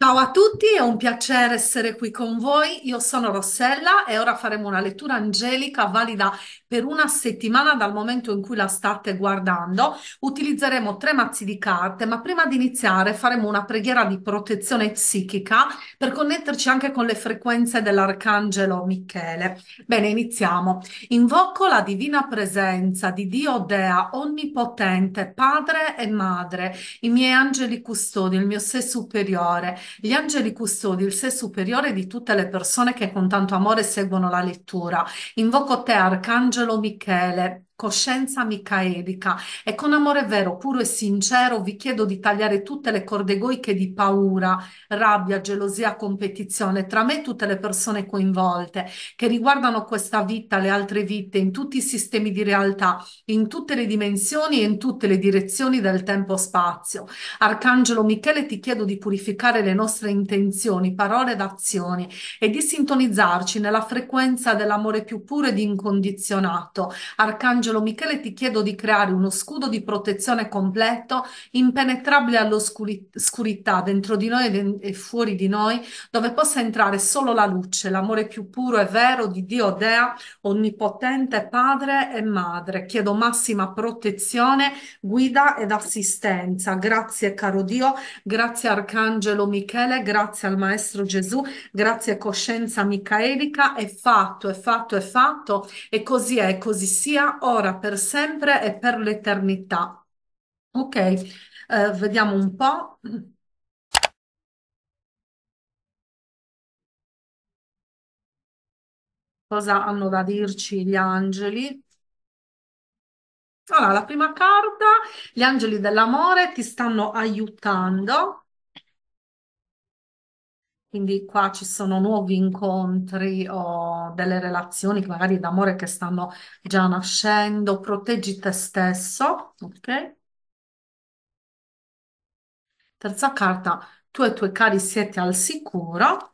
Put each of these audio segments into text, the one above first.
Ciao a tutti, è un piacere essere qui con voi. Io sono Rossella e ora faremo una lettura angelica valida per una settimana dal momento in cui la state guardando. Utilizzeremo tre mazzi di carte, ma prima di iniziare faremo una preghiera di protezione psichica per connetterci anche con le frequenze dell'arcangelo Michele. Bene, iniziamo. Invoco la divina presenza di Dio Dea onnipotente, padre e madre, i miei angeli custodi, il mio sé superiore gli angeli custodi, il sé superiore di tutte le persone che con tanto amore seguono la lettura. Invoco te, Arcangelo Michele, coscienza micaelica e con amore vero, puro e sincero vi chiedo di tagliare tutte le corde egoiche di paura, rabbia, gelosia, competizione tra me e tutte le persone coinvolte che riguardano questa vita, le altre vite, in tutti i sistemi di realtà, in tutte le dimensioni e in tutte le direzioni del tempo-spazio. Arcangelo Michele, ti chiedo di purificare le nostre intenzioni, parole ed azioni e di sintonizzarci nella frequenza dell'amore più puro ed incondizionato. Arcangelo Arcangelo Michele ti chiedo di creare uno scudo di protezione completo, impenetrabile all'oscurità, dentro di noi e fuori di noi, dove possa entrare solo la luce, l'amore più puro e vero di Dio Dea, onnipotente Padre e Madre. Chiedo massima protezione, guida ed assistenza. Grazie caro Dio, grazie Arcangelo Michele, grazie al Maestro Gesù, grazie coscienza micaelica. È fatto, è fatto, è fatto e così è, così sia. Ora ora, per sempre e per l'eternità. Ok, eh, vediamo un po'. Cosa hanno da dirci gli angeli? Allora, la prima carta, gli angeli dell'amore ti stanno aiutando quindi qua ci sono nuovi incontri o delle relazioni magari d'amore che stanno già nascendo. Proteggi te stesso, ok? Terza carta, tu e i tuoi cari siete al sicuro.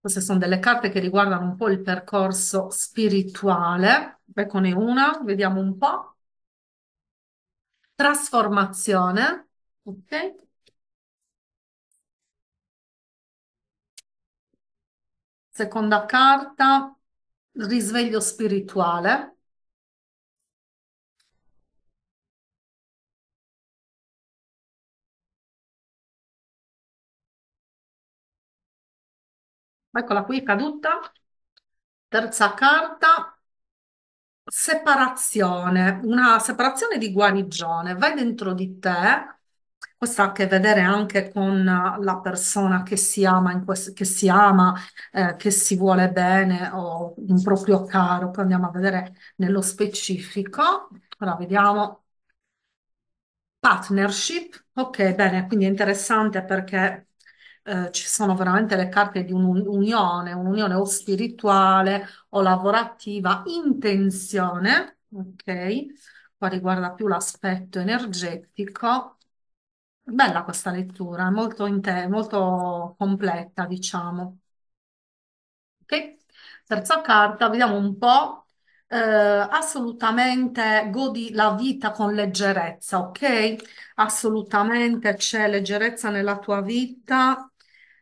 Queste sono delle carte che riguardano un po' il percorso spirituale eccone una, vediamo un po'. Trasformazione, ok? Seconda carta, risveglio spirituale. Eccola qui, caduta. Terza carta, Separazione, una separazione di guarigione. Vai dentro di te, questo ha a che vedere anche con la persona che si ama, in quest- che si ama, eh, che si vuole bene o un proprio caro. Poi andiamo a vedere nello specifico. Ora vediamo. Partnership. Ok, bene, quindi è interessante perché eh, ci sono veramente le carte di un'unione, un'unione o spirituale o lavorativa intenzione, ok? Qua riguarda più l'aspetto energetico. Bella questa lettura, molto, inter- molto completa, diciamo. Ok? Terza carta, vediamo un po'. Eh, assolutamente godi la vita con leggerezza, ok? Assolutamente c'è leggerezza nella tua vita,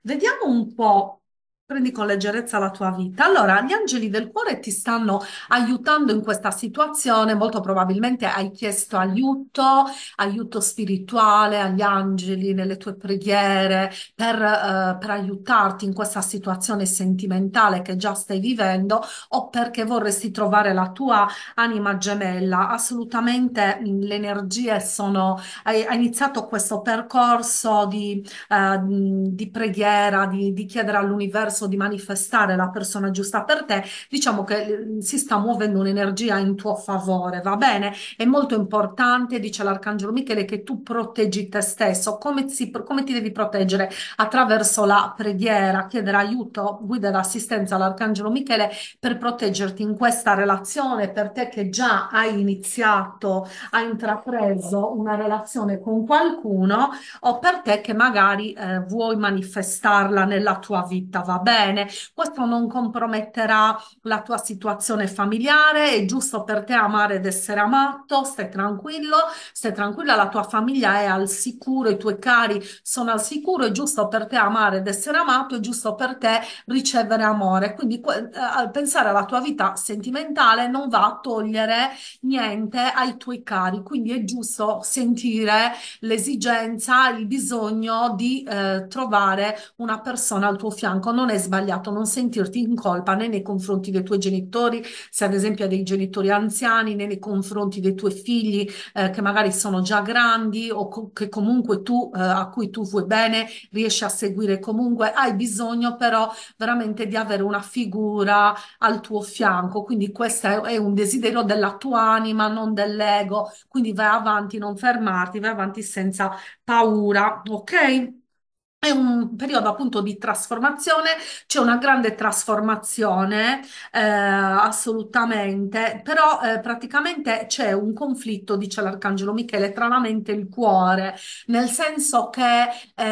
Vediamo un po' prendi con leggerezza la tua vita. Allora, gli angeli del cuore ti stanno aiutando in questa situazione, molto probabilmente hai chiesto aiuto, aiuto spirituale agli angeli nelle tue preghiere per, eh, per aiutarti in questa situazione sentimentale che già stai vivendo o perché vorresti trovare la tua anima gemella. Assolutamente mm, le energie sono... Hai, hai iniziato questo percorso di, eh, di preghiera, di, di chiedere all'universo verso di manifestare la persona giusta per te, diciamo che mm, si sta muovendo un'energia in tuo favore, va bene? È molto importante, dice l'Arcangelo Michele, che tu proteggi te stesso. Come, si, come ti devi proteggere? Attraverso la preghiera, chiedere aiuto, guida ed assistenza all'Arcangelo Michele per proteggerti in questa relazione, per te che già hai iniziato, hai intrapreso una relazione con qualcuno o per te che magari eh, vuoi manifestarla nella tua vita, va bene? bene, questo non comprometterà la tua situazione familiare, è giusto per te amare ed essere amato, stai tranquillo, stai tranquilla, la tua famiglia è al sicuro, i tuoi cari sono al sicuro, è giusto per te amare ed essere amato, è giusto per te ricevere amore. Quindi eh, pensare alla tua vita sentimentale non va a togliere niente ai tuoi cari, quindi è giusto sentire l'esigenza, il bisogno di eh, trovare una persona al tuo fianco, non è è sbagliato non sentirti in colpa né nei confronti dei tuoi genitori, se ad esempio hai dei genitori anziani, né nei confronti dei tuoi figli eh, che magari sono già grandi o co- che comunque tu, eh, a cui tu vuoi bene, riesci a seguire comunque. Hai bisogno però veramente di avere una figura al tuo fianco. Quindi questo è, è un desiderio della tua anima, non dell'ego. Quindi vai avanti, non fermarti, vai avanti senza paura, ok? È un periodo appunto di trasformazione, c'è una grande trasformazione, eh, assolutamente, però eh, praticamente c'è un conflitto, dice l'Arcangelo Michele, tra la mente e il cuore, nel senso che eh,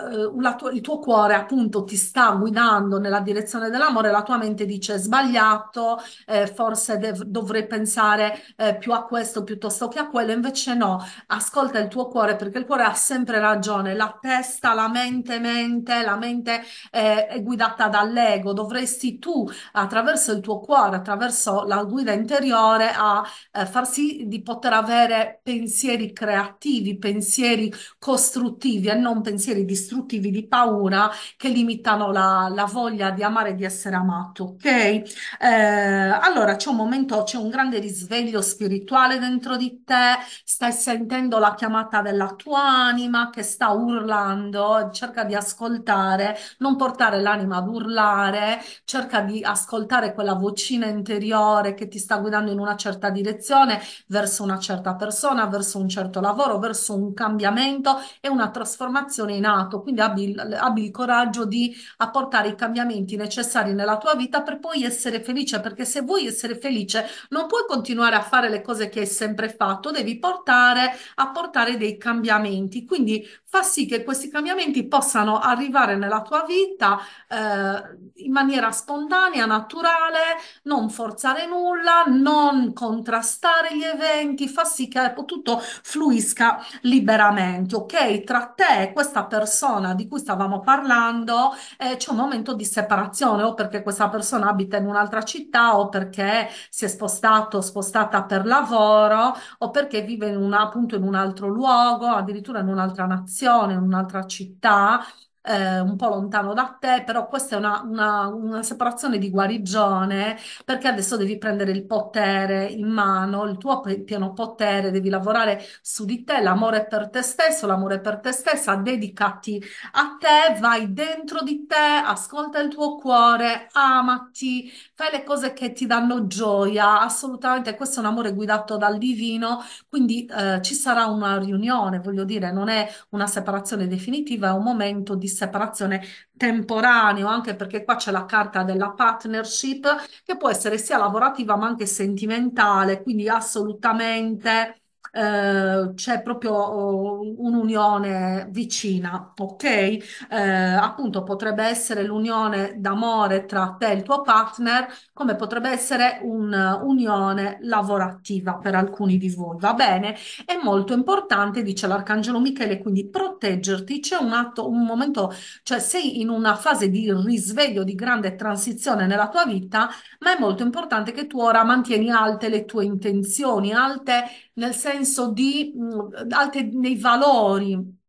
la tua- il tuo cuore appunto ti sta guidando nella direzione dell'amore, la tua mente dice sbagliato, eh, forse dev- dovrei pensare eh, più a questo piuttosto che a quello, invece no, ascolta il tuo cuore perché il cuore ha sempre ragione, la testa, la mente, mente, la mente eh, è guidata dall'ego, dovresti tu, attraverso il tuo cuore, attraverso la guida interiore, a eh, far sì di poter avere pensieri creativi, pensieri costruttivi e non pensieri distruttivi di paura che limitano la, la voglia di amare e di essere amato, ok? Eh, allora c'è un momento, c'è un grande risveglio spirituale dentro di te, stai sentendo la chiamata della tua anima che sta urlando cerca di ascoltare, non portare l'anima ad urlare, cerca di ascoltare quella vocina interiore che ti sta guidando in una certa direzione, verso una certa persona, verso un certo lavoro, verso un cambiamento e una trasformazione in atto. Quindi abbi, abbi il coraggio di apportare i cambiamenti necessari nella tua vita per poi essere felice, perché se vuoi essere felice non puoi continuare a fare le cose che hai sempre fatto, devi portare, a portare dei cambiamenti. Quindi fa sì che questi cambiamenti clienti possano arrivare nella tua vita eh, in maniera spontanea, naturale, non forzare nulla, non contrastare gli eventi, fa sì che ecco, tutto fluisca liberamente, ok? Tra te e questa persona di cui stavamo parlando eh, c'è un momento di separazione o perché questa persona abita in un'altra città o perché si è spostato, spostata per lavoro o perché vive in un, appunto in un altro luogo, addirittura in un'altra nazione, in un'altra città 答。eh, un po' lontano da te, però questa è una, una, una separazione di guarigione perché adesso devi prendere il potere in mano, il tuo pieno potere, devi lavorare su di te, l'amore per te stesso, l'amore per te stessa, dedicati a te, vai dentro di te, ascolta il tuo cuore, amati, fai le cose che ti danno gioia, assolutamente, questo è un amore guidato dal divino, quindi eh, ci sarà una riunione, voglio dire, non è una separazione definitiva, è un momento di separazione temporaneo, anche perché qua c'è la carta della partnership che può essere sia lavorativa ma anche sentimentale, quindi assolutamente eh, c'è proprio oh, un'unione vicina, ok? Eh, appunto potrebbe essere l'unione d'amore tra te e il tuo partner come potrebbe essere un'unione eh, lavorativa per alcuni di voi, va bene? È molto importante, dice l'Arcangelo Michele, quindi proteggerti. C'è un atto, un momento, cioè sei in una fase di risveglio, di grande transizione nella tua vita, ma è molto importante che tu ora mantieni alte le tue intenzioni, alte nel senso di, mm, alte nei valori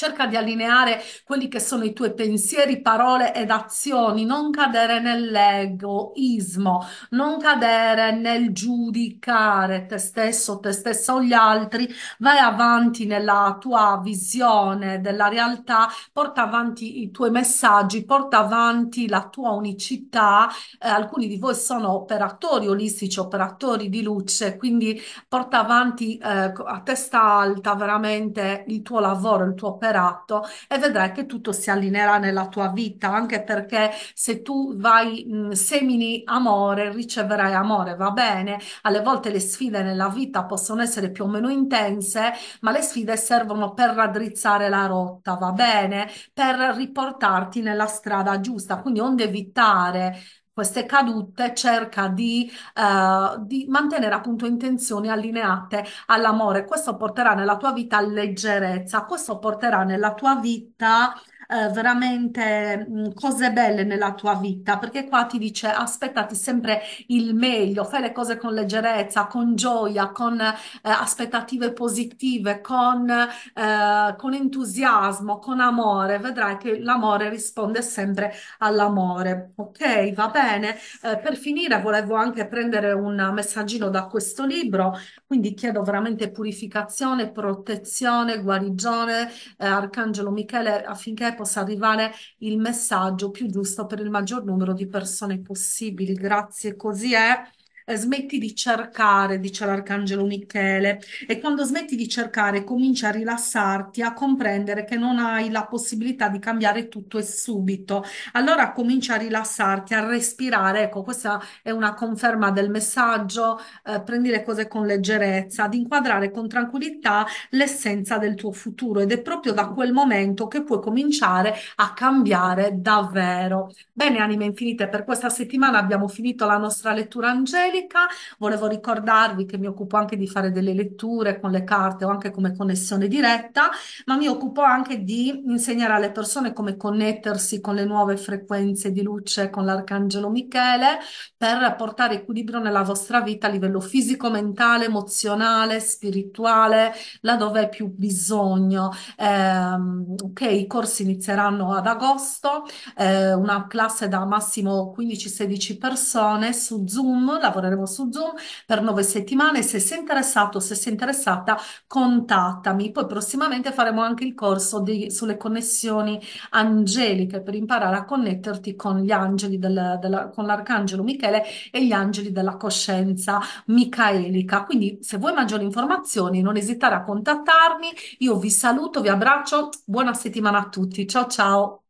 Cerca di allineare quelli che sono i tuoi pensieri, parole ed azioni, non cadere nell'egoismo, non cadere nel giudicare te stesso, te stesso o gli altri. Vai avanti nella tua visione della realtà, porta avanti i tuoi messaggi, porta avanti la tua unicità. Eh, alcuni di voi sono operatori olistici, operatori di luce, quindi porta avanti eh, a testa alta veramente il tuo lavoro, il tuo operato superato e vedrai che tutto si allineerà nella tua vita, anche perché se tu vai, mh, semini amore, riceverai amore, va bene? Alle volte le sfide nella vita possono essere più o meno intense, ma le sfide servono per raddrizzare la rotta, va bene? Per riportarti nella strada giusta, quindi onde evitare queste cadute cerca di, uh, di, mantenere appunto intenzioni allineate all'amore. Questo porterà nella tua vita leggerezza, questo porterà nella tua vita eh, veramente mm, cose belle nella tua vita, perché qua ti dice aspettati sempre il meglio, fai le cose con leggerezza, con gioia, con eh, aspettative positive, con, eh, con entusiasmo, con amore. Vedrai che l'amore risponde sempre all'amore. Ok, va bene. Eh, per finire volevo anche prendere un messaggino da questo libro, quindi chiedo veramente purificazione, protezione, guarigione, eh, Arcangelo Michele affinché possa arrivare il messaggio più giusto per il maggior numero di persone possibili. Grazie, così è. Eh, smetti di cercare, dice l'arcangelo Michele, e quando smetti di cercare cominci a rilassarti, a comprendere che non hai la possibilità di cambiare tutto e subito. Allora comincia a rilassarti, a respirare. Ecco, questa è una conferma del messaggio, eh, prendi le cose con leggerezza, ad inquadrare con tranquillità l'essenza del tuo futuro ed è proprio da quel momento che puoi cominciare a cambiare davvero. Bene, anime infinite, per questa settimana abbiamo finito la nostra lettura angelica esoterica. Volevo ricordarvi che mi occupo anche di fare delle letture con le carte o anche come connessione diretta, ma mi occupo anche di insegnare alle persone come connettersi con le nuove frequenze di luce con l'arcangelo Michele per portare equilibrio nella vostra vita a livello fisico, mentale, emozionale, spirituale, laddove è più bisogno. Eh, ok, i corsi inizieranno ad agosto, eh, una classe da massimo 15-16 persone su Zoom, lavoreremo torneremo su Zoom per nove settimane. Se sei interessato, se sei interessata, contattami. Poi prossimamente faremo anche il corso di, sulle connessioni angeliche per imparare a connetterti con gli angeli, del, della, con l'arcangelo Michele e gli angeli della coscienza micaelica. Quindi se vuoi maggiori informazioni non esitare a contattarmi. Io vi saluto, vi abbraccio, buona settimana a tutti. Ciao ciao.